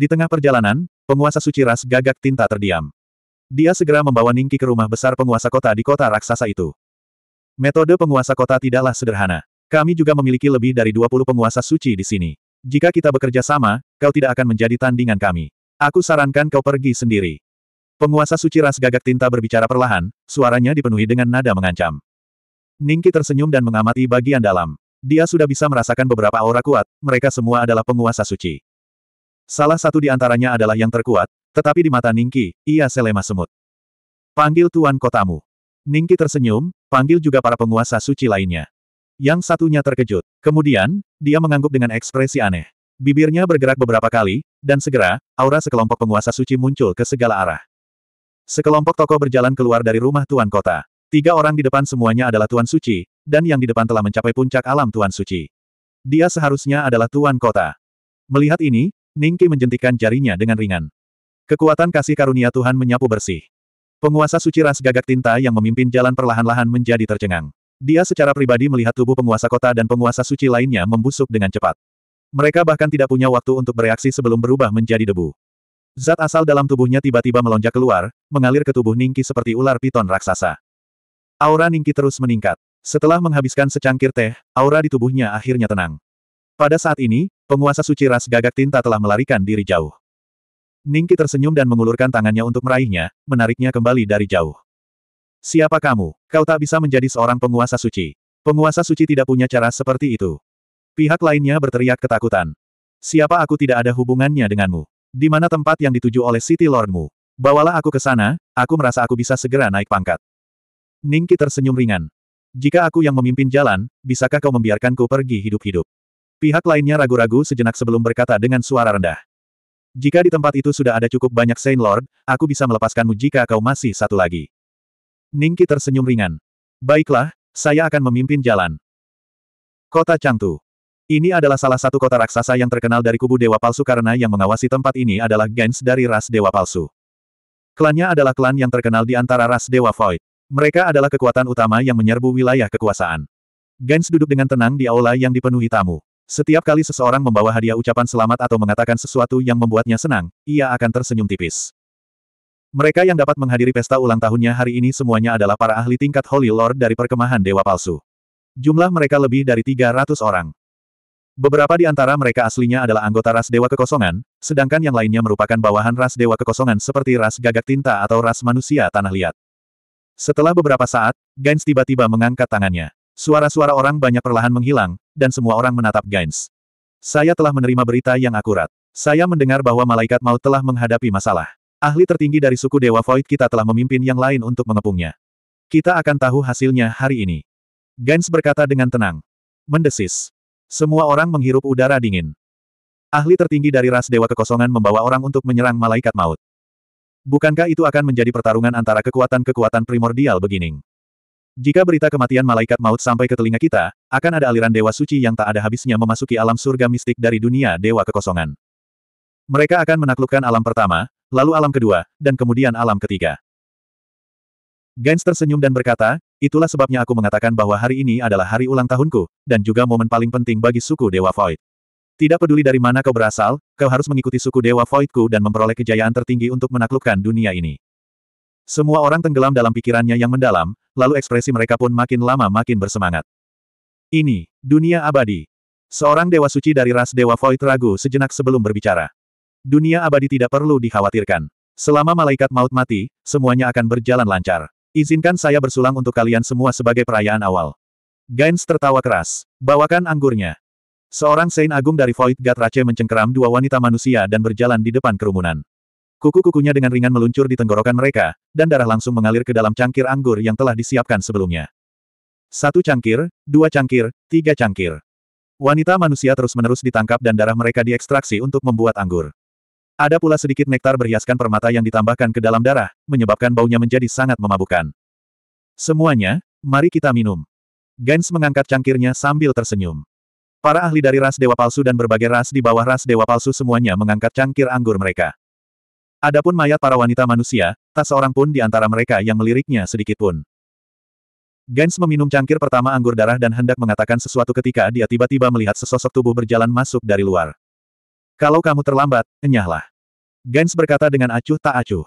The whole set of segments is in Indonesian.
Di tengah perjalanan, penguasa suci ras gagak tinta terdiam. Dia segera membawa Ningki ke rumah besar penguasa kota di kota raksasa itu. Metode penguasa kota tidaklah sederhana. Kami juga memiliki lebih dari 20 penguasa suci di sini. Jika kita bekerja sama, kau tidak akan menjadi tandingan kami. Aku sarankan kau pergi sendiri. Penguasa suci ras gagak tinta berbicara perlahan, suaranya dipenuhi dengan nada mengancam. Ningki tersenyum dan mengamati bagian dalam. Dia sudah bisa merasakan beberapa aura kuat, mereka semua adalah penguasa suci. Salah satu di antaranya adalah yang terkuat, tetapi di mata Ningki, ia selema semut. Panggil tuan kotamu. Ningki tersenyum, panggil juga para penguasa suci lainnya. Yang satunya terkejut. Kemudian, dia mengangguk dengan ekspresi aneh. Bibirnya bergerak beberapa kali, dan segera, aura sekelompok penguasa suci muncul ke segala arah. Sekelompok tokoh berjalan keluar dari rumah Tuan Kota. Tiga orang di depan semuanya adalah Tuan Suci, dan yang di depan telah mencapai puncak alam Tuan Suci. Dia seharusnya adalah Tuan Kota. Melihat ini, Ningki menjentikan jarinya dengan ringan. Kekuatan kasih karunia Tuhan menyapu bersih. Penguasa suci ras gagak tinta yang memimpin jalan perlahan-lahan menjadi tercengang. Dia secara pribadi melihat tubuh penguasa kota dan penguasa suci lainnya membusuk dengan cepat. Mereka bahkan tidak punya waktu untuk bereaksi sebelum berubah menjadi debu. Zat asal dalam tubuhnya tiba-tiba melonjak keluar, mengalir ke tubuh Ningki seperti ular piton raksasa. Aura Ningki terus meningkat. Setelah menghabiskan secangkir teh, aura di tubuhnya akhirnya tenang. Pada saat ini, Penguasa suci ras gagak tinta telah melarikan diri jauh. Ningki tersenyum dan mengulurkan tangannya untuk meraihnya, menariknya kembali dari jauh. Siapa kamu? Kau tak bisa menjadi seorang penguasa suci. Penguasa suci tidak punya cara seperti itu. Pihak lainnya berteriak ketakutan. Siapa aku tidak ada hubungannya denganmu. Di mana tempat yang dituju oleh City Lordmu? Bawalah aku ke sana, aku merasa aku bisa segera naik pangkat. Ningki tersenyum ringan. Jika aku yang memimpin jalan, bisakah kau membiarkanku pergi hidup-hidup? Pihak lainnya ragu-ragu sejenak sebelum berkata dengan suara rendah. Jika di tempat itu sudah ada cukup banyak Saint Lord, aku bisa melepaskanmu jika kau masih satu lagi. Ningki tersenyum ringan. Baiklah, saya akan memimpin jalan. Kota Changtu. Ini adalah salah satu kota raksasa yang terkenal dari kubu Dewa Palsu karena yang mengawasi tempat ini adalah Gens dari ras Dewa Palsu. Klannya adalah klan yang terkenal di antara ras Dewa Void. Mereka adalah kekuatan utama yang menyerbu wilayah kekuasaan. Gens duduk dengan tenang di aula yang dipenuhi tamu. Setiap kali seseorang membawa hadiah ucapan selamat atau mengatakan sesuatu yang membuatnya senang, ia akan tersenyum tipis. Mereka yang dapat menghadiri pesta ulang tahunnya hari ini semuanya adalah para ahli tingkat Holy Lord dari perkemahan Dewa Palsu. Jumlah mereka lebih dari 300 orang. Beberapa di antara mereka aslinya adalah anggota ras Dewa Kekosongan, sedangkan yang lainnya merupakan bawahan ras Dewa Kekosongan seperti ras gagak tinta atau ras manusia tanah liat. Setelah beberapa saat, Gains tiba-tiba mengangkat tangannya. Suara-suara orang banyak perlahan menghilang, dan semua orang menatap Gains. Saya telah menerima berita yang akurat. Saya mendengar bahwa malaikat maut telah menghadapi masalah. Ahli tertinggi dari suku Dewa Void kita telah memimpin yang lain untuk mengepungnya. Kita akan tahu hasilnya hari ini. Gains berkata dengan tenang. Mendesis. Semua orang menghirup udara dingin. Ahli tertinggi dari ras Dewa Kekosongan membawa orang untuk menyerang malaikat maut. Bukankah itu akan menjadi pertarungan antara kekuatan-kekuatan primordial beginning? Jika berita kematian malaikat maut sampai ke telinga kita, akan ada aliran dewa suci yang tak ada habisnya memasuki alam surga mistik dari dunia dewa kekosongan. Mereka akan menaklukkan alam pertama, lalu alam kedua, dan kemudian alam ketiga. Gens tersenyum dan berkata, itulah sebabnya aku mengatakan bahwa hari ini adalah hari ulang tahunku, dan juga momen paling penting bagi suku Dewa Void. Tidak peduli dari mana kau berasal, kau harus mengikuti suku Dewa Voidku dan memperoleh kejayaan tertinggi untuk menaklukkan dunia ini. Semua orang tenggelam dalam pikirannya yang mendalam, lalu ekspresi mereka pun makin lama makin bersemangat. Ini, dunia abadi. Seorang dewa suci dari ras dewa Void ragu sejenak sebelum berbicara. Dunia abadi tidak perlu dikhawatirkan. Selama malaikat maut mati, semuanya akan berjalan lancar. Izinkan saya bersulang untuk kalian semua sebagai perayaan awal. Gains tertawa keras. Bawakan anggurnya. Seorang Sein Agung dari Void Gatrache mencengkeram dua wanita manusia dan berjalan di depan kerumunan. Kuku-kukunya dengan ringan meluncur di tenggorokan mereka, dan darah langsung mengalir ke dalam cangkir anggur yang telah disiapkan sebelumnya. Satu cangkir, dua cangkir, tiga cangkir. Wanita manusia terus-menerus ditangkap dan darah mereka diekstraksi untuk membuat anggur. Ada pula sedikit nektar berhiaskan permata yang ditambahkan ke dalam darah, menyebabkan baunya menjadi sangat memabukkan. Semuanya, mari kita minum. Gens mengangkat cangkirnya sambil tersenyum. Para ahli dari ras dewa palsu dan berbagai ras di bawah ras dewa palsu semuanya mengangkat cangkir anggur mereka. Adapun mayat para wanita manusia, tak seorang pun di antara mereka yang meliriknya sedikit pun. Gens meminum cangkir pertama anggur darah dan hendak mengatakan sesuatu ketika dia tiba-tiba melihat sesosok tubuh berjalan masuk dari luar. Kalau kamu terlambat, enyahlah. Gens berkata dengan acuh tak acuh.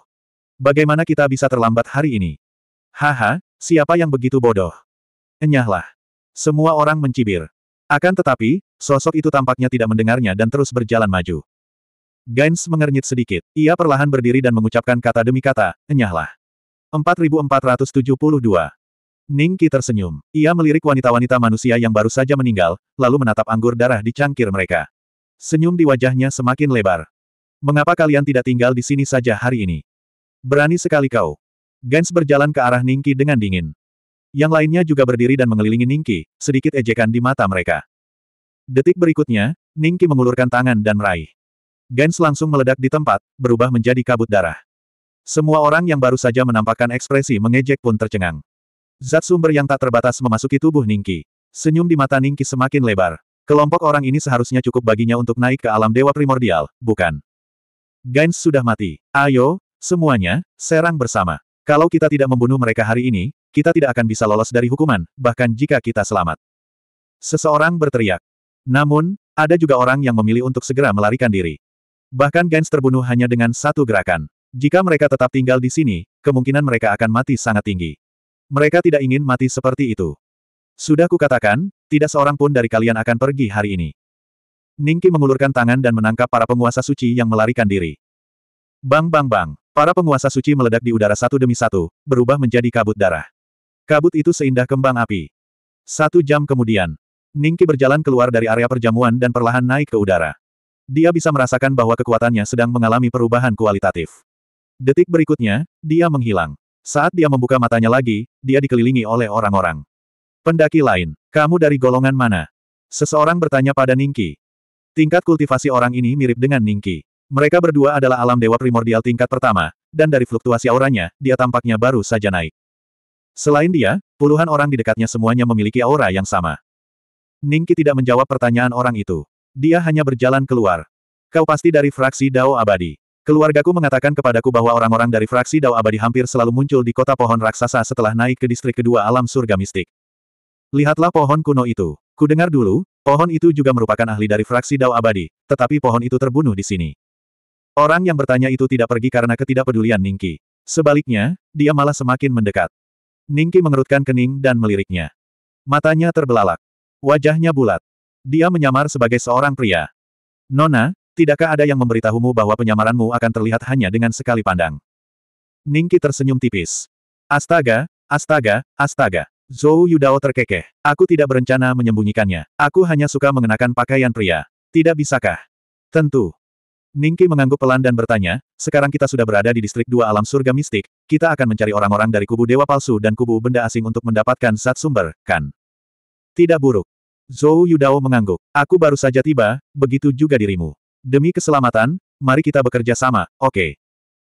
Bagaimana kita bisa terlambat hari ini? Haha, siapa yang begitu bodoh? Enyahlah. Semua orang mencibir. Akan tetapi, sosok itu tampaknya tidak mendengarnya dan terus berjalan maju. Gains mengernyit sedikit. Ia perlahan berdiri dan mengucapkan kata demi kata, enyahlah. 4472. Ningki tersenyum. Ia melirik wanita-wanita manusia yang baru saja meninggal, lalu menatap anggur darah di cangkir mereka. Senyum di wajahnya semakin lebar. Mengapa kalian tidak tinggal di sini saja hari ini? Berani sekali kau. Gens berjalan ke arah Ningki dengan dingin. Yang lainnya juga berdiri dan mengelilingi Ningki, sedikit ejekan di mata mereka. Detik berikutnya, Ningki mengulurkan tangan dan meraih. Gens langsung meledak di tempat, berubah menjadi kabut darah. Semua orang yang baru saja menampakkan ekspresi mengejek pun tercengang. Zat sumber yang tak terbatas memasuki tubuh Ningki. Senyum di mata Ningki semakin lebar. Kelompok orang ini seharusnya cukup baginya untuk naik ke alam dewa primordial, bukan? Gens sudah mati. Ayo, semuanya, serang bersama. Kalau kita tidak membunuh mereka hari ini, kita tidak akan bisa lolos dari hukuman, bahkan jika kita selamat. Seseorang berteriak. Namun, ada juga orang yang memilih untuk segera melarikan diri. Bahkan Gens terbunuh hanya dengan satu gerakan. Jika mereka tetap tinggal di sini, kemungkinan mereka akan mati sangat tinggi. Mereka tidak ingin mati seperti itu. Sudah kukatakan, tidak seorang pun dari kalian akan pergi hari ini. Ningki mengulurkan tangan dan menangkap para penguasa suci yang melarikan diri. Bang bang bang, para penguasa suci meledak di udara satu demi satu, berubah menjadi kabut darah. Kabut itu seindah kembang api. Satu jam kemudian, Ningki berjalan keluar dari area perjamuan dan perlahan naik ke udara. Dia bisa merasakan bahwa kekuatannya sedang mengalami perubahan kualitatif. Detik berikutnya, dia menghilang. Saat dia membuka matanya lagi, dia dikelilingi oleh orang-orang. Pendaki lain, kamu dari golongan mana? Seseorang bertanya pada Ningki. Tingkat kultivasi orang ini mirip dengan Ningki. Mereka berdua adalah alam dewa primordial tingkat pertama, dan dari fluktuasi auranya, dia tampaknya baru saja naik. Selain dia, puluhan orang di dekatnya semuanya memiliki aura yang sama. Ningki tidak menjawab pertanyaan orang itu. Dia hanya berjalan keluar. Kau pasti dari fraksi Dao Abadi. Keluargaku mengatakan kepadaku bahwa orang-orang dari fraksi Dao Abadi hampir selalu muncul di kota pohon raksasa setelah naik ke distrik kedua alam surga mistik. Lihatlah pohon kuno itu. Kudengar dulu, pohon itu juga merupakan ahli dari fraksi Dao Abadi, tetapi pohon itu terbunuh di sini. Orang yang bertanya itu tidak pergi karena ketidakpedulian Ningki. Sebaliknya, dia malah semakin mendekat. Ningki mengerutkan kening dan meliriknya. Matanya terbelalak. Wajahnya bulat. Dia menyamar sebagai seorang pria. Nona, tidakkah ada yang memberitahumu bahwa penyamaranmu akan terlihat hanya dengan sekali pandang? Ningki tersenyum tipis. Astaga, astaga, astaga. Zhou Yudao terkekeh. Aku tidak berencana menyembunyikannya. Aku hanya suka mengenakan pakaian pria. Tidak bisakah? Tentu. Ningki mengangguk pelan dan bertanya, sekarang kita sudah berada di distrik dua alam surga mistik, kita akan mencari orang-orang dari kubu dewa palsu dan kubu benda asing untuk mendapatkan zat sumber, kan? Tidak buruk. Zhou Yudao mengangguk. Aku baru saja tiba, begitu juga dirimu. Demi keselamatan, mari kita bekerja sama, oke. Okay.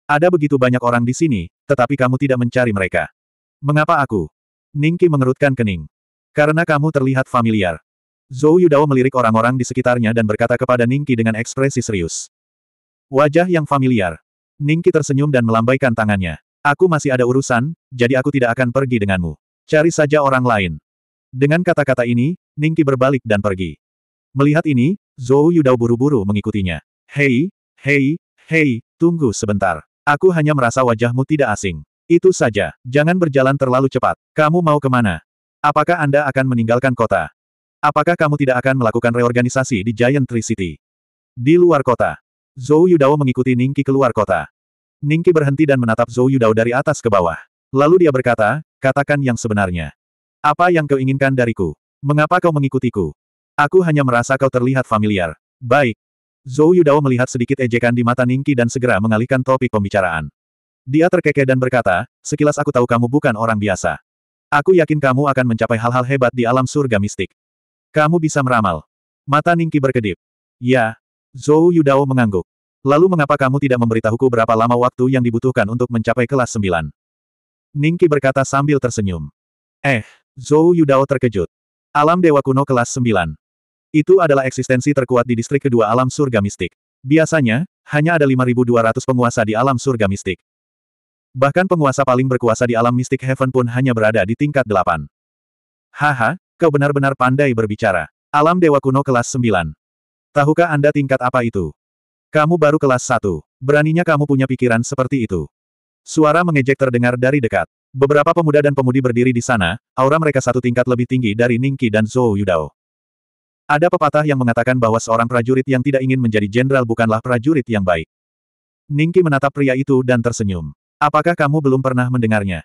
Ada begitu banyak orang di sini, tetapi kamu tidak mencari mereka. Mengapa aku? Ningki mengerutkan kening. Karena kamu terlihat familiar. Zhou Yudao melirik orang-orang di sekitarnya dan berkata kepada Ningki dengan ekspresi serius. Wajah yang familiar. Ningki tersenyum dan melambaikan tangannya. Aku masih ada urusan, jadi aku tidak akan pergi denganmu. Cari saja orang lain. Dengan kata-kata ini, Ningki berbalik dan pergi. Melihat ini, Zhou Yudao buru-buru mengikutinya. Hei, hei, hei, tunggu sebentar. Aku hanya merasa wajahmu tidak asing. Itu saja, jangan berjalan terlalu cepat. Kamu mau kemana? Apakah Anda akan meninggalkan kota? Apakah kamu tidak akan melakukan reorganisasi di Giant Tree City? Di luar kota, Zhou Yudao mengikuti Ningki keluar kota. Ningki berhenti dan menatap Zhou Yudao dari atas ke bawah. Lalu dia berkata, katakan yang sebenarnya. Apa yang kau inginkan dariku? Mengapa kau mengikutiku? Aku hanya merasa kau terlihat familiar. Baik. Zhou Yudao melihat sedikit ejekan di mata Ningki dan segera mengalihkan topik pembicaraan. Dia terkekeh dan berkata, sekilas aku tahu kamu bukan orang biasa. Aku yakin kamu akan mencapai hal-hal hebat di alam surga mistik. Kamu bisa meramal. Mata Ningki berkedip. Ya. Zhou Yudao mengangguk. Lalu mengapa kamu tidak memberitahuku berapa lama waktu yang dibutuhkan untuk mencapai kelas 9? Ningki berkata sambil tersenyum. Eh, Zhou Yudao terkejut. Alam Dewa Kuno kelas 9. Itu adalah eksistensi terkuat di distrik kedua alam surga mistik. Biasanya, hanya ada 5.200 penguasa di alam surga mistik. Bahkan penguasa paling berkuasa di alam mistik Heaven pun hanya berada di tingkat 8. Haha, kau benar-benar pandai berbicara. Alam Dewa Kuno kelas 9. Tahukah Anda tingkat apa itu? Kamu baru kelas 1. Beraninya kamu punya pikiran seperti itu. Suara mengejek terdengar dari dekat. Beberapa pemuda dan pemudi berdiri di sana, aura mereka satu tingkat lebih tinggi dari Ningqi dan Zhou Yudao. Ada pepatah yang mengatakan bahwa seorang prajurit yang tidak ingin menjadi jenderal bukanlah prajurit yang baik. Ningqi menatap pria itu dan tersenyum. Apakah kamu belum pernah mendengarnya?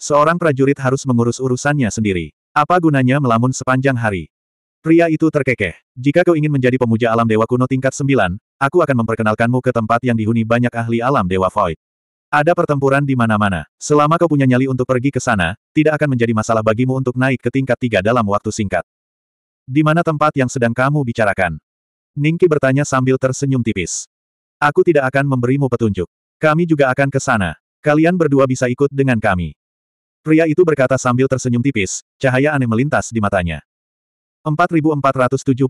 Seorang prajurit harus mengurus urusannya sendiri. Apa gunanya melamun sepanjang hari? Pria itu terkekeh. Jika kau ingin menjadi pemuja alam dewa kuno tingkat sembilan, aku akan memperkenalkanmu ke tempat yang dihuni banyak ahli alam dewa void. Ada pertempuran di mana-mana. Selama kau punya nyali untuk pergi ke sana, tidak akan menjadi masalah bagimu untuk naik ke tingkat tiga dalam waktu singkat. Di mana tempat yang sedang kamu bicarakan? Ningki bertanya sambil tersenyum tipis. Aku tidak akan memberimu petunjuk. Kami juga akan ke sana. Kalian berdua bisa ikut dengan kami. Pria itu berkata sambil tersenyum tipis, cahaya aneh melintas di matanya. 4473.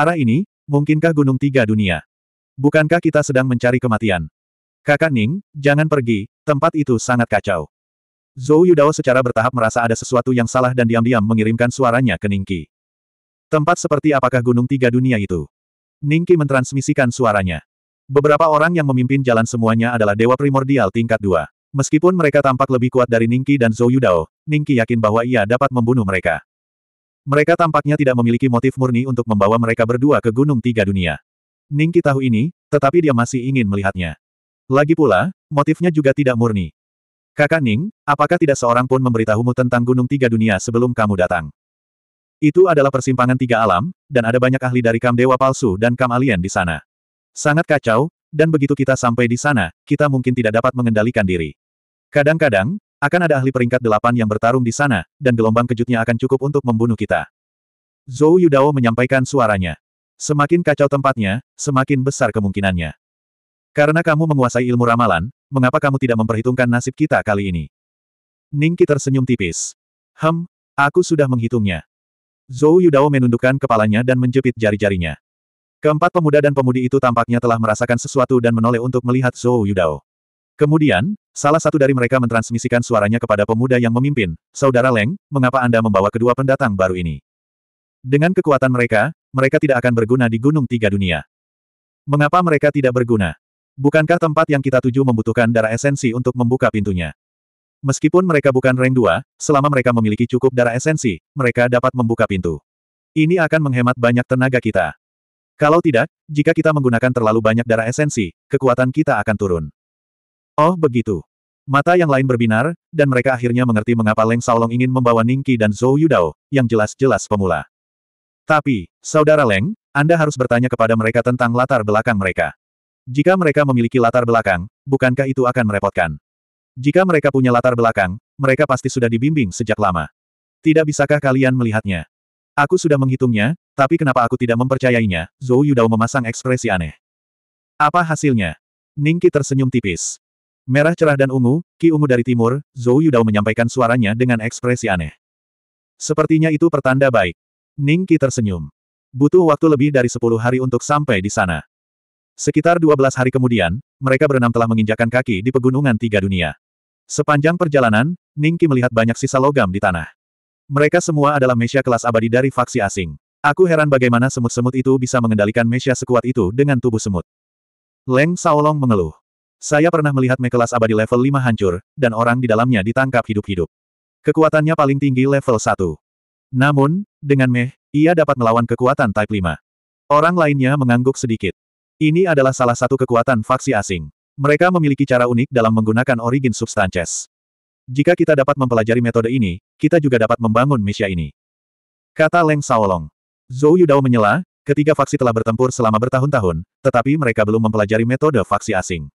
Arah ini, mungkinkah gunung tiga dunia? Bukankah kita sedang mencari kematian? Kakak Ning, jangan pergi, tempat itu sangat kacau. Zhou Yudao secara bertahap merasa ada sesuatu yang salah dan diam-diam mengirimkan suaranya ke Ningki. Tempat seperti apakah gunung tiga dunia itu? Ningki mentransmisikan suaranya. Beberapa orang yang memimpin jalan semuanya adalah dewa primordial tingkat dua. Meskipun mereka tampak lebih kuat dari Ningki dan Zhou Yudao, Ningki yakin bahwa ia dapat membunuh mereka. Mereka tampaknya tidak memiliki motif murni untuk membawa mereka berdua ke gunung tiga dunia. Ningki tahu ini, tetapi dia masih ingin melihatnya. Lagi pula, motifnya juga tidak murni. Kakak Ning, apakah tidak seorang pun memberitahumu tentang Gunung Tiga Dunia sebelum kamu datang? Itu adalah persimpangan tiga alam, dan ada banyak ahli dari kam dewa palsu dan kam alien di sana. Sangat kacau, dan begitu kita sampai di sana, kita mungkin tidak dapat mengendalikan diri. Kadang-kadang, akan ada ahli peringkat delapan yang bertarung di sana, dan gelombang kejutnya akan cukup untuk membunuh kita. Zhou Yudao menyampaikan suaranya. Semakin kacau tempatnya, semakin besar kemungkinannya. Karena kamu menguasai ilmu ramalan, mengapa kamu tidak memperhitungkan nasib kita kali ini? Ningki tersenyum tipis. Hem, aku sudah menghitungnya. Zhou Yudao menundukkan kepalanya dan menjepit jari-jarinya. Keempat pemuda dan pemudi itu tampaknya telah merasakan sesuatu dan menoleh untuk melihat Zhou Yudao. Kemudian, salah satu dari mereka mentransmisikan suaranya kepada pemuda yang memimpin, Saudara Leng, mengapa Anda membawa kedua pendatang baru ini? Dengan kekuatan mereka, mereka tidak akan berguna di Gunung Tiga Dunia. Mengapa mereka tidak berguna? Bukankah tempat yang kita tuju membutuhkan darah esensi untuk membuka pintunya? Meskipun mereka bukan rank 2, selama mereka memiliki cukup darah esensi, mereka dapat membuka pintu. Ini akan menghemat banyak tenaga kita. Kalau tidak, jika kita menggunakan terlalu banyak darah esensi, kekuatan kita akan turun. Oh begitu. Mata yang lain berbinar, dan mereka akhirnya mengerti mengapa Leng Saolong ingin membawa Ningki dan Zhou Yudao, yang jelas-jelas pemula. Tapi, Saudara Leng, Anda harus bertanya kepada mereka tentang latar belakang mereka. Jika mereka memiliki latar belakang, bukankah itu akan merepotkan? Jika mereka punya latar belakang, mereka pasti sudah dibimbing sejak lama. Tidak bisakah kalian melihatnya? Aku sudah menghitungnya, tapi kenapa aku tidak mempercayainya? Zhou Yudao memasang ekspresi aneh. Apa hasilnya? Ningki tersenyum tipis. Merah cerah dan ungu, ki ungu dari timur, Zhou Yudao menyampaikan suaranya dengan ekspresi aneh. Sepertinya itu pertanda baik. Ningki tersenyum. Butuh waktu lebih dari 10 hari untuk sampai di sana. Sekitar 12 hari kemudian, mereka berenam telah menginjakan kaki di pegunungan tiga dunia. Sepanjang perjalanan, Ningki melihat banyak sisa logam di tanah. Mereka semua adalah mesia kelas abadi dari faksi asing. Aku heran bagaimana semut-semut itu bisa mengendalikan mesia sekuat itu dengan tubuh semut. Leng Saolong mengeluh. Saya pernah melihat me kelas abadi level 5 hancur, dan orang di dalamnya ditangkap hidup-hidup. Kekuatannya paling tinggi level 1. Namun, dengan meh, ia dapat melawan kekuatan type 5. Orang lainnya mengangguk sedikit. Ini adalah salah satu kekuatan faksi asing. Mereka memiliki cara unik dalam menggunakan origin substances. Jika kita dapat mempelajari metode ini, kita juga dapat membangun misia ini. Kata Leng Saolong. Zhou Yudao menyela, ketiga faksi telah bertempur selama bertahun-tahun, tetapi mereka belum mempelajari metode faksi asing.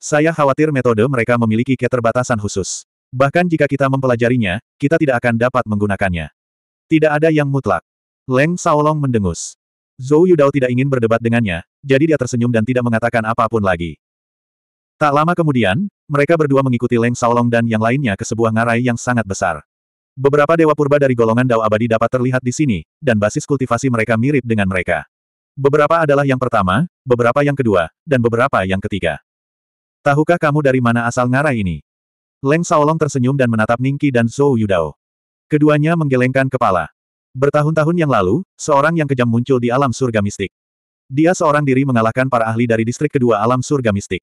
Saya khawatir metode mereka memiliki keterbatasan khusus. Bahkan jika kita mempelajarinya, kita tidak akan dapat menggunakannya. Tidak ada yang mutlak. Leng Saolong mendengus. Zhou Yudao tidak ingin berdebat dengannya, jadi dia tersenyum dan tidak mengatakan apapun lagi. Tak lama kemudian, mereka berdua mengikuti Leng Saolong dan yang lainnya ke sebuah ngarai yang sangat besar. Beberapa dewa purba dari golongan Dao abadi dapat terlihat di sini, dan basis kultivasi mereka mirip dengan mereka. Beberapa adalah yang pertama, beberapa yang kedua, dan beberapa yang ketiga. Tahukah kamu dari mana asal ngarai ini? Leng Saolong tersenyum dan menatap Ningki dan Zhou Yudao. Keduanya menggelengkan kepala. Bertahun-tahun yang lalu, seorang yang kejam muncul di alam surga mistik. Dia seorang diri mengalahkan para ahli dari distrik kedua alam surga mistik.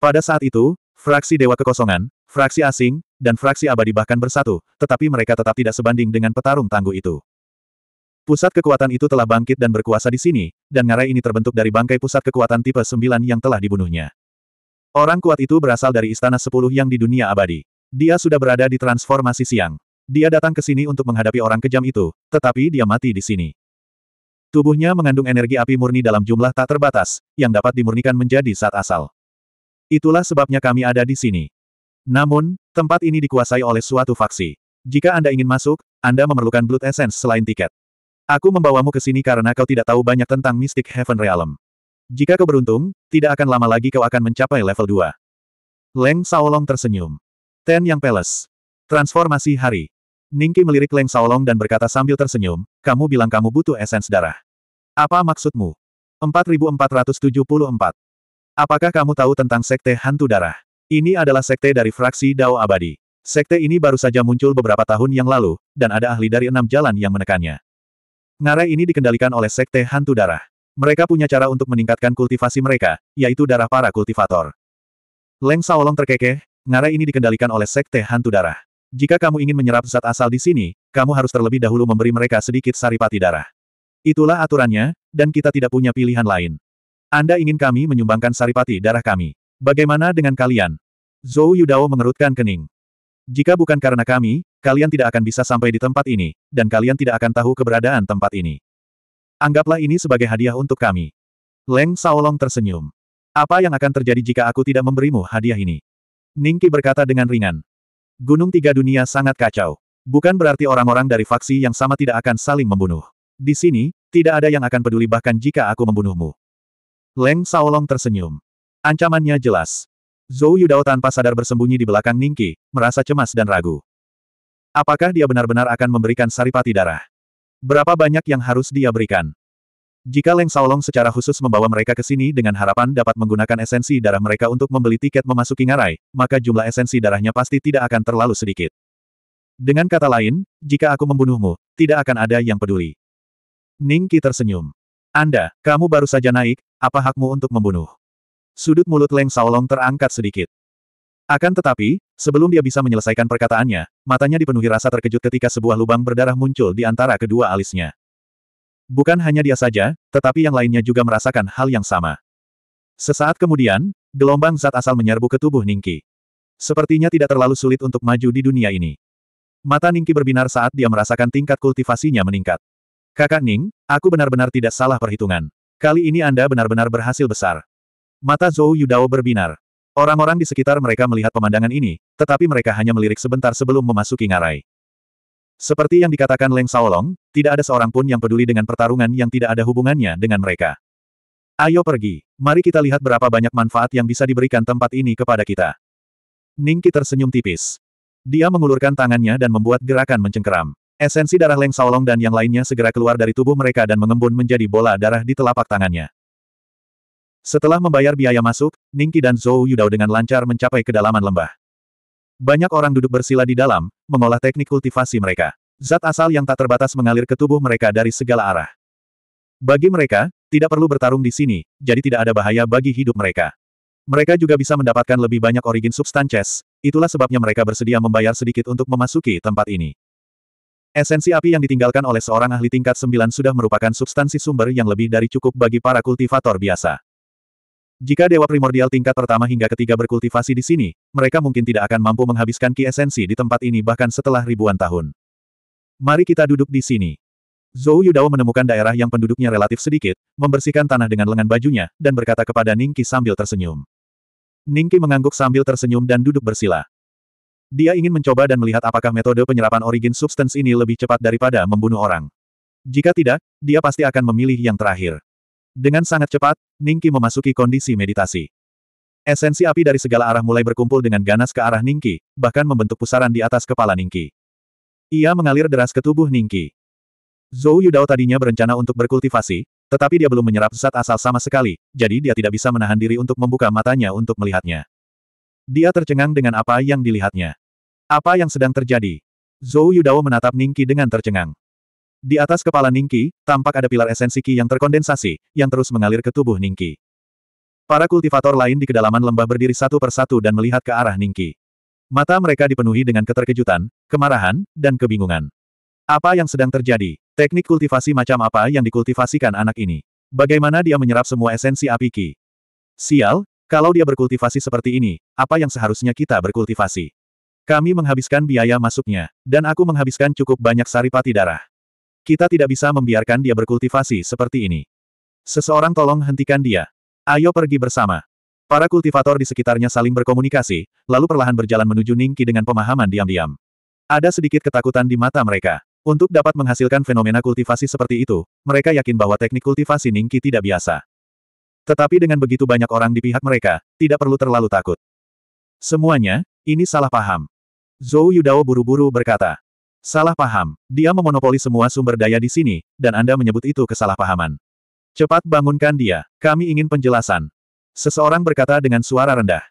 Pada saat itu, fraksi Dewa Kekosongan, fraksi asing, dan fraksi abadi bahkan bersatu, tetapi mereka tetap tidak sebanding dengan petarung tangguh itu. Pusat kekuatan itu telah bangkit dan berkuasa di sini, dan ngarai ini terbentuk dari bangkai pusat kekuatan tipe 9 yang telah dibunuhnya. Orang kuat itu berasal dari Istana Sepuluh yang di dunia abadi. Dia sudah berada di transformasi siang. Dia datang ke sini untuk menghadapi orang kejam itu, tetapi dia mati di sini. Tubuhnya mengandung energi api murni dalam jumlah tak terbatas, yang dapat dimurnikan menjadi saat asal. Itulah sebabnya kami ada di sini. Namun, tempat ini dikuasai oleh suatu faksi. Jika Anda ingin masuk, Anda memerlukan Blood Essence selain tiket. Aku membawamu ke sini karena kau tidak tahu banyak tentang Mystic Heaven Realm. Jika kau beruntung, tidak akan lama lagi kau akan mencapai level 2. Leng Saolong tersenyum. Ten Yang Palace. Transformasi Hari. Ningki melirik Leng Saolong dan berkata sambil tersenyum, kamu bilang kamu butuh esens darah. Apa maksudmu? 4474. Apakah kamu tahu tentang sekte hantu darah? Ini adalah sekte dari fraksi Dao Abadi. Sekte ini baru saja muncul beberapa tahun yang lalu, dan ada ahli dari enam jalan yang menekannya. Ngarai ini dikendalikan oleh sekte hantu darah. Mereka punya cara untuk meningkatkan kultivasi mereka, yaitu darah para kultivator. Leng Saolong terkekeh, ngarai ini dikendalikan oleh sekte hantu darah. Jika kamu ingin menyerap zat asal di sini, kamu harus terlebih dahulu memberi mereka sedikit saripati darah. Itulah aturannya, dan kita tidak punya pilihan lain. Anda ingin kami menyumbangkan saripati darah kami. Bagaimana dengan kalian? Zhou Yudao mengerutkan kening. Jika bukan karena kami, kalian tidak akan bisa sampai di tempat ini, dan kalian tidak akan tahu keberadaan tempat ini. Anggaplah ini sebagai hadiah untuk kami. Leng Saolong tersenyum. Apa yang akan terjadi jika aku tidak memberimu hadiah ini? Ningki berkata dengan ringan. Gunung Tiga Dunia sangat kacau. Bukan berarti orang-orang dari faksi yang sama tidak akan saling membunuh. Di sini, tidak ada yang akan peduli bahkan jika aku membunuhmu. Leng Saolong tersenyum. Ancamannya jelas. Zhou Yudao tanpa sadar bersembunyi di belakang Ningki, merasa cemas dan ragu. Apakah dia benar-benar akan memberikan saripati darah? Berapa banyak yang harus dia berikan? Jika Leng Saolong secara khusus membawa mereka ke sini dengan harapan dapat menggunakan esensi darah mereka untuk membeli tiket memasuki ngarai, maka jumlah esensi darahnya pasti tidak akan terlalu sedikit. Dengan kata lain, jika aku membunuhmu, tidak akan ada yang peduli. Ning Qi tersenyum. Anda, kamu baru saja naik, apa hakmu untuk membunuh? Sudut mulut Leng Saolong terangkat sedikit. Akan tetapi, sebelum dia bisa menyelesaikan perkataannya, matanya dipenuhi rasa terkejut ketika sebuah lubang berdarah muncul di antara kedua alisnya. Bukan hanya dia saja, tetapi yang lainnya juga merasakan hal yang sama. Sesaat kemudian, gelombang zat asal menyerbu ke tubuh Ningki. Sepertinya tidak terlalu sulit untuk maju di dunia ini. Mata Ningki berbinar saat dia merasakan tingkat kultivasinya meningkat. Kakak Ning, aku benar-benar tidak salah perhitungan. Kali ini Anda benar-benar berhasil besar. Mata Zhou Yudao berbinar. Orang-orang di sekitar mereka melihat pemandangan ini, tetapi mereka hanya melirik sebentar sebelum memasuki ngarai. Seperti yang dikatakan Leng Saolong, tidak ada seorang pun yang peduli dengan pertarungan yang tidak ada hubungannya dengan mereka. Ayo pergi, mari kita lihat berapa banyak manfaat yang bisa diberikan tempat ini kepada kita. Ningki tersenyum tipis. Dia mengulurkan tangannya dan membuat gerakan mencengkeram. Esensi darah Leng Saolong dan yang lainnya segera keluar dari tubuh mereka dan mengembun menjadi bola darah di telapak tangannya. Setelah membayar biaya masuk, Ningki dan Zhou Yudao dengan lancar mencapai kedalaman lembah. Banyak orang duduk bersila di dalam, mengolah teknik kultivasi mereka. Zat asal yang tak terbatas mengalir ke tubuh mereka dari segala arah. Bagi mereka, tidak perlu bertarung di sini, jadi tidak ada bahaya bagi hidup mereka. Mereka juga bisa mendapatkan lebih banyak origin substances, itulah sebabnya mereka bersedia membayar sedikit untuk memasuki tempat ini. Esensi api yang ditinggalkan oleh seorang ahli tingkat 9 sudah merupakan substansi sumber yang lebih dari cukup bagi para kultivator biasa. Jika dewa primordial tingkat pertama hingga ketiga berkultivasi di sini, mereka mungkin tidak akan mampu menghabiskan ki esensi di tempat ini bahkan setelah ribuan tahun. Mari kita duduk di sini. Zhou Yudao menemukan daerah yang penduduknya relatif sedikit, membersihkan tanah dengan lengan bajunya, dan berkata kepada Ningki sambil tersenyum. Ningki mengangguk sambil tersenyum dan duduk bersila. Dia ingin mencoba dan melihat apakah metode penyerapan origin substance ini lebih cepat daripada membunuh orang. Jika tidak, dia pasti akan memilih yang terakhir. Dengan sangat cepat, Ningki memasuki kondisi meditasi. Esensi api dari segala arah mulai berkumpul dengan ganas ke arah Ningki, bahkan membentuk pusaran di atas kepala Ningki. Ia mengalir deras ke tubuh Ningki. Zhou Yudao tadinya berencana untuk berkultivasi, tetapi dia belum menyerap zat asal sama sekali, jadi dia tidak bisa menahan diri untuk membuka matanya untuk melihatnya. Dia tercengang dengan apa yang dilihatnya. Apa yang sedang terjadi? Zhou Yudao menatap Ningki dengan tercengang. Di atas kepala Ningki, tampak ada pilar esensi Ki yang terkondensasi, yang terus mengalir ke tubuh Ningki. Para kultivator lain di kedalaman lembah berdiri satu persatu dan melihat ke arah Ningki. Mata mereka dipenuhi dengan keterkejutan, kemarahan, dan kebingungan. Apa yang sedang terjadi? Teknik kultivasi macam apa yang dikultivasikan anak ini? Bagaimana dia menyerap semua esensi api Ki? Sial, kalau dia berkultivasi seperti ini, apa yang seharusnya kita berkultivasi? Kami menghabiskan biaya masuknya, dan aku menghabiskan cukup banyak saripati darah. Kita tidak bisa membiarkan dia berkultivasi seperti ini. Seseorang tolong hentikan dia. Ayo pergi bersama. Para kultivator di sekitarnya saling berkomunikasi, lalu perlahan berjalan menuju Ningki dengan pemahaman diam-diam. Ada sedikit ketakutan di mata mereka. Untuk dapat menghasilkan fenomena kultivasi seperti itu, mereka yakin bahwa teknik kultivasi Ningki tidak biasa. Tetapi dengan begitu banyak orang di pihak mereka, tidak perlu terlalu takut. Semuanya, ini salah paham. Zhou Yudao buru-buru berkata. Salah paham. Dia memonopoli semua sumber daya di sini, dan Anda menyebut itu kesalahpahaman. Cepat bangunkan dia. Kami ingin penjelasan. Seseorang berkata dengan suara rendah.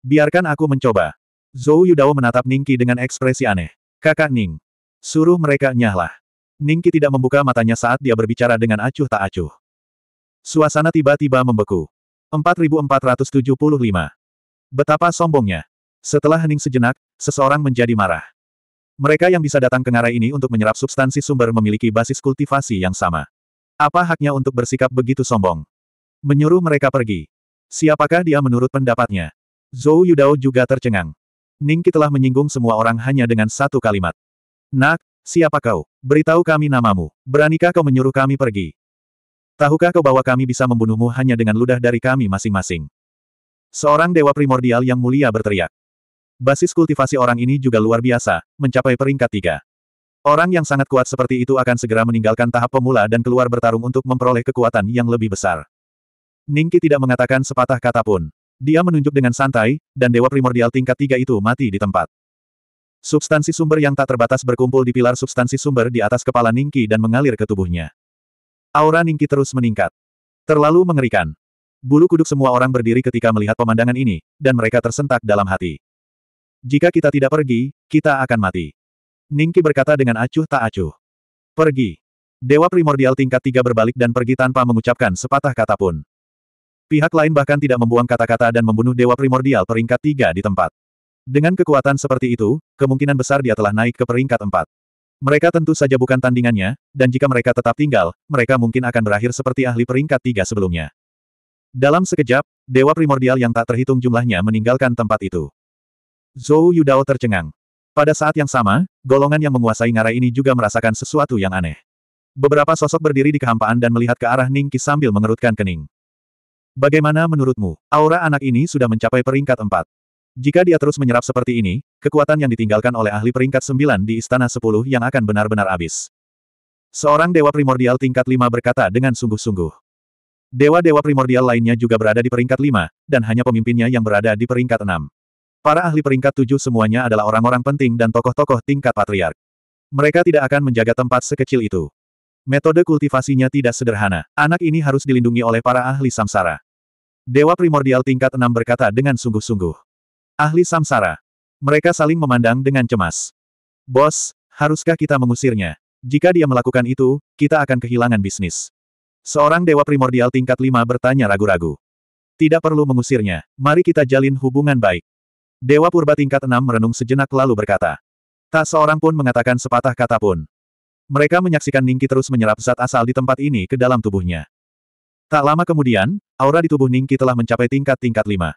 Biarkan aku mencoba. Zhou Yudao menatap Ningki dengan ekspresi aneh. Kakak Ning. Suruh mereka nyahlah. Ningki tidak membuka matanya saat dia berbicara dengan acuh tak acuh. Suasana tiba-tiba membeku. 4475. Betapa sombongnya. Setelah hening sejenak, seseorang menjadi marah. Mereka yang bisa datang ke ngarai ini untuk menyerap substansi sumber memiliki basis kultivasi yang sama. Apa haknya untuk bersikap begitu sombong? Menyuruh mereka pergi. Siapakah dia menurut pendapatnya? Zhou Yudao juga tercengang. Ningki telah menyinggung semua orang hanya dengan satu kalimat. Nak, siapa kau? Beritahu kami namamu. Beranikah kau menyuruh kami pergi? Tahukah kau bahwa kami bisa membunuhmu hanya dengan ludah dari kami masing-masing? Seorang dewa primordial yang mulia berteriak. Basis kultivasi orang ini juga luar biasa, mencapai peringkat tiga. Orang yang sangat kuat seperti itu akan segera meninggalkan tahap pemula dan keluar bertarung untuk memperoleh kekuatan yang lebih besar. Ningki tidak mengatakan sepatah kata pun. Dia menunjuk dengan santai, dan dewa primordial tingkat tiga itu mati di tempat. Substansi sumber yang tak terbatas berkumpul di pilar substansi sumber di atas kepala Ningki dan mengalir ke tubuhnya. Aura Ningki terus meningkat. Terlalu mengerikan. Bulu kuduk semua orang berdiri ketika melihat pemandangan ini, dan mereka tersentak dalam hati. Jika kita tidak pergi, kita akan mati. Ningki berkata dengan acuh tak acuh. Pergi. Dewa primordial tingkat tiga berbalik dan pergi tanpa mengucapkan sepatah kata pun. Pihak lain bahkan tidak membuang kata-kata dan membunuh dewa primordial peringkat tiga di tempat. Dengan kekuatan seperti itu, kemungkinan besar dia telah naik ke peringkat empat. Mereka tentu saja bukan tandingannya, dan jika mereka tetap tinggal, mereka mungkin akan berakhir seperti ahli peringkat tiga sebelumnya. Dalam sekejap, dewa primordial yang tak terhitung jumlahnya meninggalkan tempat itu. Zhou Yudao tercengang. Pada saat yang sama, golongan yang menguasai ngarai ini juga merasakan sesuatu yang aneh. Beberapa sosok berdiri di kehampaan dan melihat ke arah Ningki sambil mengerutkan kening. Bagaimana menurutmu, aura anak ini sudah mencapai peringkat empat? Jika dia terus menyerap seperti ini, kekuatan yang ditinggalkan oleh ahli peringkat 9 di Istana Sepuluh yang akan benar-benar habis. Seorang dewa primordial tingkat lima berkata dengan sungguh-sungguh. Dewa-dewa primordial lainnya juga berada di peringkat lima, dan hanya pemimpinnya yang berada di peringkat enam. Para ahli peringkat tujuh semuanya adalah orang-orang penting dan tokoh-tokoh tingkat patriark. Mereka tidak akan menjaga tempat sekecil itu. Metode kultivasinya tidak sederhana. Anak ini harus dilindungi oleh para ahli samsara. Dewa primordial tingkat enam berkata dengan sungguh-sungguh. Ahli samsara. Mereka saling memandang dengan cemas. Bos, haruskah kita mengusirnya? Jika dia melakukan itu, kita akan kehilangan bisnis. Seorang dewa primordial tingkat lima bertanya ragu-ragu. Tidak perlu mengusirnya, mari kita jalin hubungan baik. Dewa Purba tingkat enam merenung sejenak lalu berkata. Tak seorang pun mengatakan sepatah kata pun. Mereka menyaksikan Ningki terus menyerap zat asal di tempat ini ke dalam tubuhnya. Tak lama kemudian, aura di tubuh Ningki telah mencapai tingkat-tingkat lima.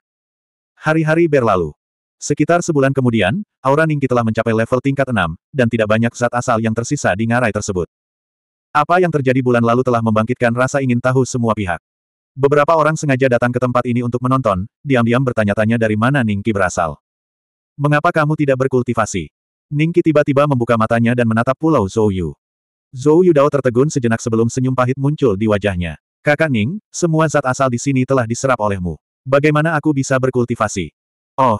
Hari-hari berlalu. Sekitar sebulan kemudian, aura Ningki telah mencapai level tingkat enam, dan tidak banyak zat asal yang tersisa di ngarai tersebut. Apa yang terjadi bulan lalu telah membangkitkan rasa ingin tahu semua pihak. Beberapa orang sengaja datang ke tempat ini untuk menonton, diam-diam bertanya-tanya dari mana Ningki berasal. Mengapa kamu tidak berkultivasi? Ningki tiba-tiba membuka matanya dan menatap pulau Yu. Zhou Dao tertegun sejenak sebelum senyum pahit muncul di wajahnya. Kakak Ning, semua zat asal di sini telah diserap olehmu. Bagaimana aku bisa berkultivasi? Oh.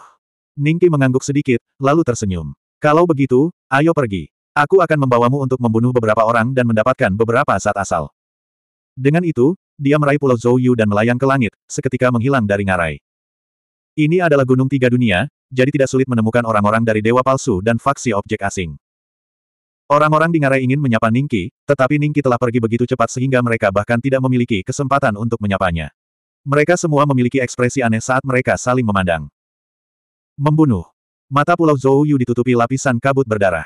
Ningki mengangguk sedikit, lalu tersenyum. Kalau begitu, ayo pergi. Aku akan membawamu untuk membunuh beberapa orang dan mendapatkan beberapa zat asal. Dengan itu, dia meraih pulau Zhouyu dan melayang ke langit, seketika menghilang dari ngarai. Ini adalah gunung tiga dunia, jadi tidak sulit menemukan orang-orang dari dewa palsu dan faksi objek asing. Orang-orang di ngarai ingin menyapa Ningki, tetapi Ningki telah pergi begitu cepat sehingga mereka bahkan tidak memiliki kesempatan untuk menyapanya. Mereka semua memiliki ekspresi aneh saat mereka saling memandang. Membunuh. Mata Pulau Zhouyu ditutupi lapisan kabut berdarah.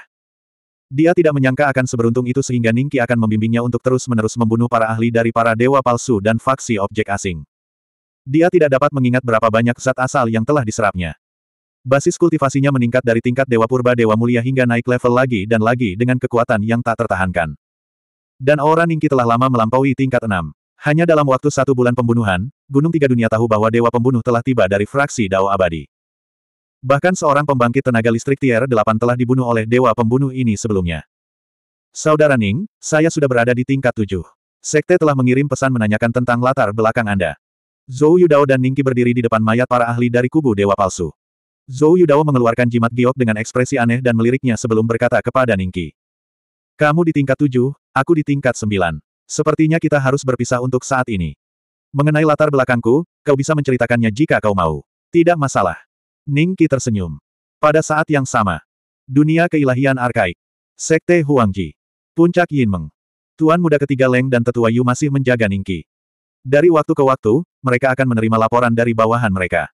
Dia tidak menyangka akan seberuntung itu sehingga Ningki akan membimbingnya untuk terus-menerus membunuh para ahli dari para dewa palsu dan faksi objek asing. Dia tidak dapat mengingat berapa banyak zat asal yang telah diserapnya. Basis kultivasinya meningkat dari tingkat Dewa Purba Dewa Mulia hingga naik level lagi dan lagi dengan kekuatan yang tak tertahankan. Dan aura Ningki telah lama melampaui tingkat enam. Hanya dalam waktu satu bulan pembunuhan, Gunung Tiga Dunia tahu bahwa Dewa Pembunuh telah tiba dari fraksi Dao Abadi. Bahkan seorang pembangkit tenaga listrik tier 8 telah dibunuh oleh dewa pembunuh ini sebelumnya. Saudara Ning, saya sudah berada di tingkat 7. Sekte telah mengirim pesan menanyakan tentang latar belakang Anda. Zhou Yudao dan Ningki berdiri di depan mayat para ahli dari kubu dewa palsu. Zhou Yudao mengeluarkan jimat giok dengan ekspresi aneh dan meliriknya sebelum berkata kepada Ningki. Kamu di tingkat 7, aku di tingkat 9. Sepertinya kita harus berpisah untuk saat ini. Mengenai latar belakangku, kau bisa menceritakannya jika kau mau. Tidak masalah. Ningki tersenyum. Pada saat yang sama. Dunia keilahian arkaik. Sekte Huangji. Puncak Yinmeng. Tuan muda ketiga Leng dan tetua Yu masih menjaga Ningki. Dari waktu ke waktu, mereka akan menerima laporan dari bawahan mereka.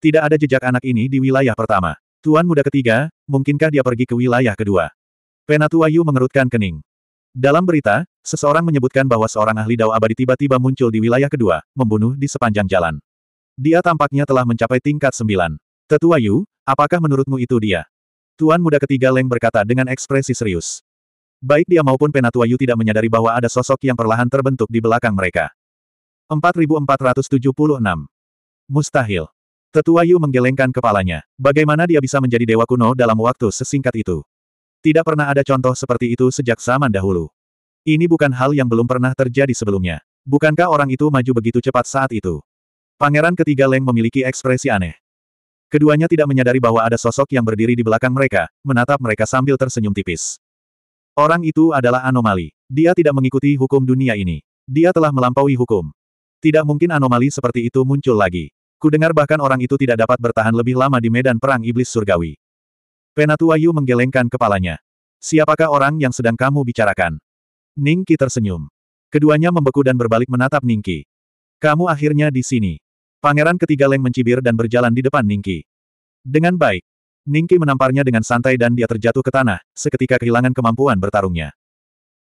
Tidak ada jejak anak ini di wilayah pertama. Tuan muda ketiga, mungkinkah dia pergi ke wilayah kedua? Penatua Yu mengerutkan kening. Dalam berita, seseorang menyebutkan bahwa seorang ahli Dao abadi tiba-tiba muncul di wilayah kedua, membunuh di sepanjang jalan. Dia tampaknya telah mencapai tingkat sembilan. Tetua Yu, apakah menurutmu itu dia? Tuan muda ketiga Leng berkata dengan ekspresi serius. Baik dia maupun Penatua Yu tidak menyadari bahwa ada sosok yang perlahan terbentuk di belakang mereka. 4476. Mustahil. Tetua Yu menggelengkan kepalanya. Bagaimana dia bisa menjadi dewa kuno dalam waktu sesingkat itu? Tidak pernah ada contoh seperti itu sejak zaman dahulu. Ini bukan hal yang belum pernah terjadi sebelumnya. Bukankah orang itu maju begitu cepat saat itu? Pangeran ketiga Leng memiliki ekspresi aneh. Keduanya tidak menyadari bahwa ada sosok yang berdiri di belakang mereka, menatap mereka sambil tersenyum tipis. Orang itu adalah anomali. Dia tidak mengikuti hukum dunia ini. Dia telah melampaui hukum. Tidak mungkin anomali seperti itu muncul lagi. Kudengar bahkan orang itu tidak dapat bertahan lebih lama di medan perang iblis surgawi. Penatua Yu menggelengkan kepalanya. Siapakah orang yang sedang kamu bicarakan? Ningki tersenyum. Keduanya membeku dan berbalik menatap Ningki. Kamu akhirnya di sini. Pangeran ketiga Leng mencibir dan berjalan di depan Ningki. Dengan baik. Ningki menamparnya dengan santai dan dia terjatuh ke tanah, seketika kehilangan kemampuan bertarungnya.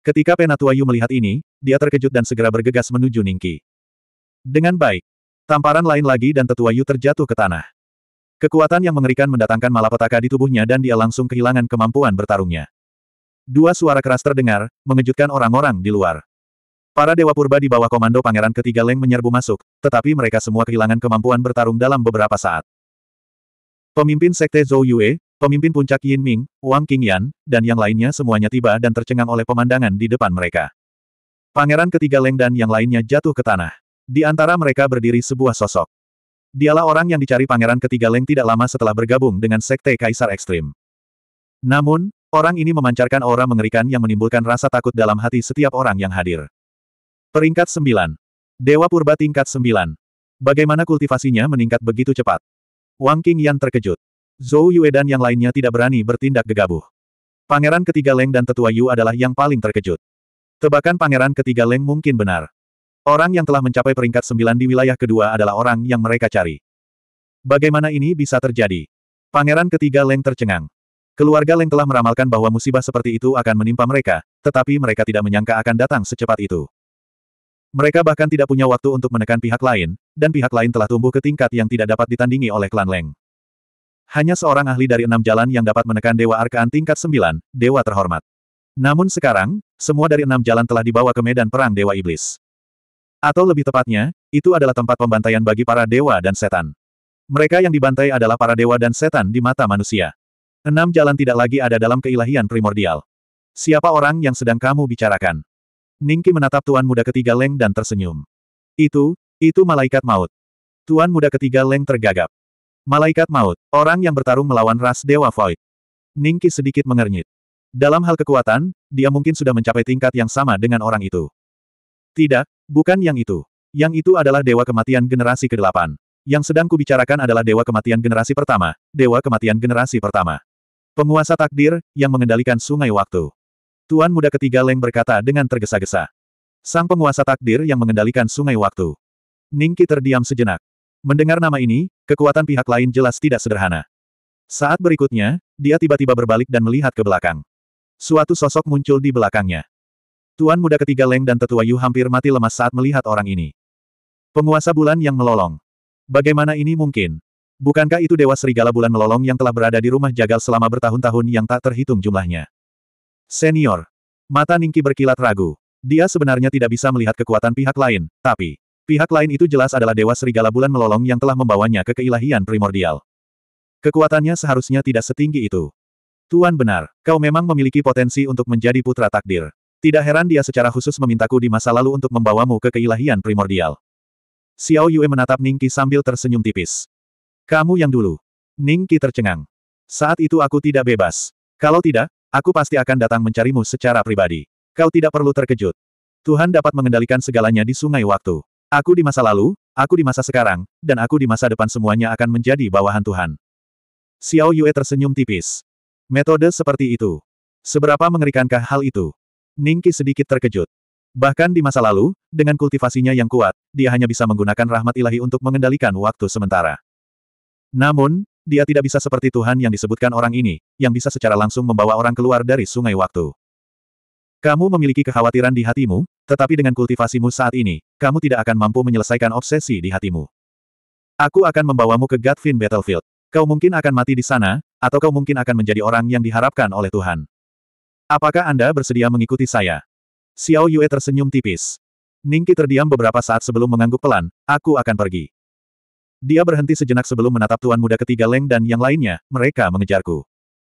Ketika Penatua Yu melihat ini, dia terkejut dan segera bergegas menuju Ningki. Dengan baik. Tamparan lain lagi dan Tetua Yu terjatuh ke tanah. Kekuatan yang mengerikan mendatangkan malapetaka di tubuhnya dan dia langsung kehilangan kemampuan bertarungnya. Dua suara keras terdengar, mengejutkan orang-orang di luar. Para Dewa Purba di bawah komando Pangeran Ketiga Leng menyerbu masuk, tetapi mereka semua kehilangan kemampuan bertarung dalam beberapa saat. Pemimpin Sekte Zhou Yue, pemimpin puncak Yin Ming, Wang Qingyan, dan yang lainnya semuanya tiba dan tercengang oleh pemandangan di depan mereka. Pangeran Ketiga Leng dan yang lainnya jatuh ke tanah. Di antara mereka berdiri sebuah sosok. Dialah orang yang dicari Pangeran Ketiga Leng tidak lama setelah bergabung dengan Sekte Kaisar Ekstrim. Namun, orang ini memancarkan aura mengerikan yang menimbulkan rasa takut dalam hati setiap orang yang hadir. Peringkat 9. Dewa Purba tingkat 9. Bagaimana kultivasinya meningkat begitu cepat? Wang King Yan terkejut. Zhou Yue dan yang lainnya tidak berani bertindak gegabah. Pangeran ketiga Leng dan tetua Yu adalah yang paling terkejut. Tebakan pangeran ketiga Leng mungkin benar. Orang yang telah mencapai peringkat 9 di wilayah kedua adalah orang yang mereka cari. Bagaimana ini bisa terjadi? Pangeran ketiga Leng tercengang. Keluarga Leng telah meramalkan bahwa musibah seperti itu akan menimpa mereka, tetapi mereka tidak menyangka akan datang secepat itu. Mereka bahkan tidak punya waktu untuk menekan pihak lain, dan pihak lain telah tumbuh ke tingkat yang tidak dapat ditandingi oleh klan Leng. Hanya seorang ahli dari enam jalan yang dapat menekan Dewa Arkaan tingkat sembilan, Dewa terhormat. Namun sekarang, semua dari enam jalan telah dibawa ke medan perang Dewa Iblis. Atau lebih tepatnya, itu adalah tempat pembantaian bagi para dewa dan setan. Mereka yang dibantai adalah para dewa dan setan di mata manusia. Enam jalan tidak lagi ada dalam keilahian primordial. Siapa orang yang sedang kamu bicarakan? Ningki menatap tuan muda ketiga Leng dan tersenyum. Itu, itu malaikat maut. Tuan muda ketiga Leng tergagap. Malaikat maut, orang yang bertarung melawan ras Dewa Void. Ningki sedikit mengernyit. Dalam hal kekuatan, dia mungkin sudah mencapai tingkat yang sama dengan orang itu. Tidak, bukan yang itu. Yang itu adalah Dewa Kematian Generasi ke-8. Yang sedang kubicarakan adalah Dewa Kematian Generasi Pertama, Dewa Kematian Generasi Pertama. Penguasa takdir, yang mengendalikan sungai waktu. Tuan muda ketiga Leng berkata dengan tergesa-gesa. Sang penguasa takdir yang mengendalikan sungai waktu. Ningki terdiam sejenak. Mendengar nama ini, kekuatan pihak lain jelas tidak sederhana. Saat berikutnya, dia tiba-tiba berbalik dan melihat ke belakang. Suatu sosok muncul di belakangnya. Tuan muda ketiga Leng dan tetua Yu hampir mati lemas saat melihat orang ini. Penguasa bulan yang melolong. Bagaimana ini mungkin? Bukankah itu Dewa Serigala Bulan Melolong yang telah berada di rumah jagal selama bertahun-tahun yang tak terhitung jumlahnya? Senior. Mata Ningki berkilat ragu. Dia sebenarnya tidak bisa melihat kekuatan pihak lain, tapi pihak lain itu jelas adalah Dewa Serigala Bulan Melolong yang telah membawanya ke keilahian primordial. Kekuatannya seharusnya tidak setinggi itu. Tuan benar, kau memang memiliki potensi untuk menjadi putra takdir. Tidak heran dia secara khusus memintaku di masa lalu untuk membawamu ke keilahian primordial. Xiao Yue menatap Ningki sambil tersenyum tipis. Kamu yang dulu. Ningki tercengang. Saat itu aku tidak bebas. Kalau tidak, Aku pasti akan datang mencarimu secara pribadi. Kau tidak perlu terkejut. Tuhan dapat mengendalikan segalanya di sungai waktu. Aku di masa lalu, aku di masa sekarang, dan aku di masa depan semuanya akan menjadi bawahan Tuhan. Xiao Yue tersenyum tipis. Metode seperti itu. Seberapa mengerikankah hal itu? Ningki sedikit terkejut. Bahkan di masa lalu, dengan kultivasinya yang kuat, dia hanya bisa menggunakan rahmat ilahi untuk mengendalikan waktu sementara. Namun, dia tidak bisa seperti Tuhan yang disebutkan orang ini, yang bisa secara langsung membawa orang keluar dari sungai waktu. Kamu memiliki kekhawatiran di hatimu, tetapi dengan kultivasimu saat ini, kamu tidak akan mampu menyelesaikan obsesi di hatimu. Aku akan membawamu ke Godfin Battlefield. Kau mungkin akan mati di sana, atau kau mungkin akan menjadi orang yang diharapkan oleh Tuhan. Apakah Anda bersedia mengikuti saya? Xiao Yue tersenyum tipis. Ningki terdiam beberapa saat sebelum mengangguk pelan, aku akan pergi. Dia berhenti sejenak sebelum menatap tuan muda ketiga Leng dan yang lainnya, mereka mengejarku.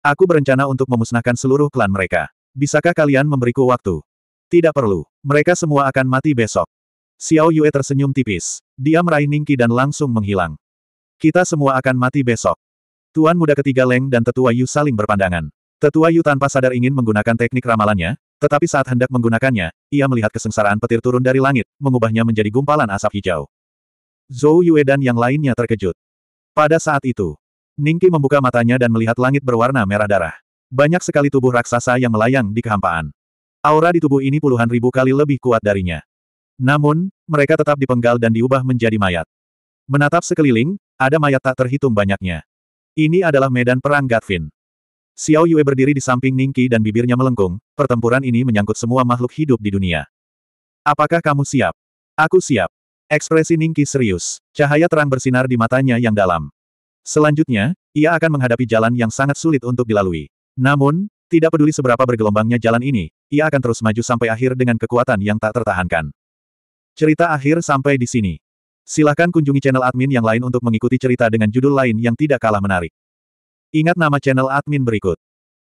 Aku berencana untuk memusnahkan seluruh klan mereka. Bisakah kalian memberiku waktu? Tidak perlu. Mereka semua akan mati besok. Xiao Yue tersenyum tipis. Dia meraih Ningki dan langsung menghilang. Kita semua akan mati besok. Tuan muda ketiga Leng dan tetua Yu saling berpandangan. Tetua Yu tanpa sadar ingin menggunakan teknik ramalannya, tetapi saat hendak menggunakannya, ia melihat kesengsaraan petir turun dari langit, mengubahnya menjadi gumpalan asap hijau. Zhou Yue dan yang lainnya terkejut. Pada saat itu, Ningki membuka matanya dan melihat langit berwarna merah darah. Banyak sekali tubuh raksasa yang melayang di kehampaan. Aura di tubuh ini puluhan ribu kali lebih kuat darinya. Namun, mereka tetap dipenggal dan diubah menjadi mayat. Menatap sekeliling, ada mayat tak terhitung banyaknya. Ini adalah medan perang Gatvin. Xiao Yue berdiri di samping Ningki dan bibirnya melengkung, pertempuran ini menyangkut semua makhluk hidup di dunia. Apakah kamu siap? Aku siap. Ekspresi Ningki serius. Cahaya terang bersinar di matanya yang dalam. Selanjutnya, ia akan menghadapi jalan yang sangat sulit untuk dilalui. Namun, tidak peduli seberapa bergelombangnya jalan ini, ia akan terus maju sampai akhir dengan kekuatan yang tak tertahankan. Cerita akhir sampai di sini. Silahkan kunjungi channel admin yang lain untuk mengikuti cerita dengan judul lain yang tidak kalah menarik. Ingat nama channel admin berikut.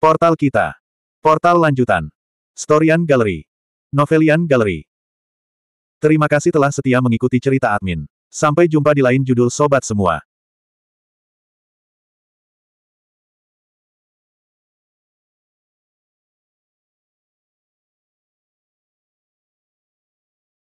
Portal kita. Portal lanjutan. Storian Gallery. Novelian Gallery. Terima kasih telah setia mengikuti cerita admin. Sampai jumpa di lain judul sobat semua.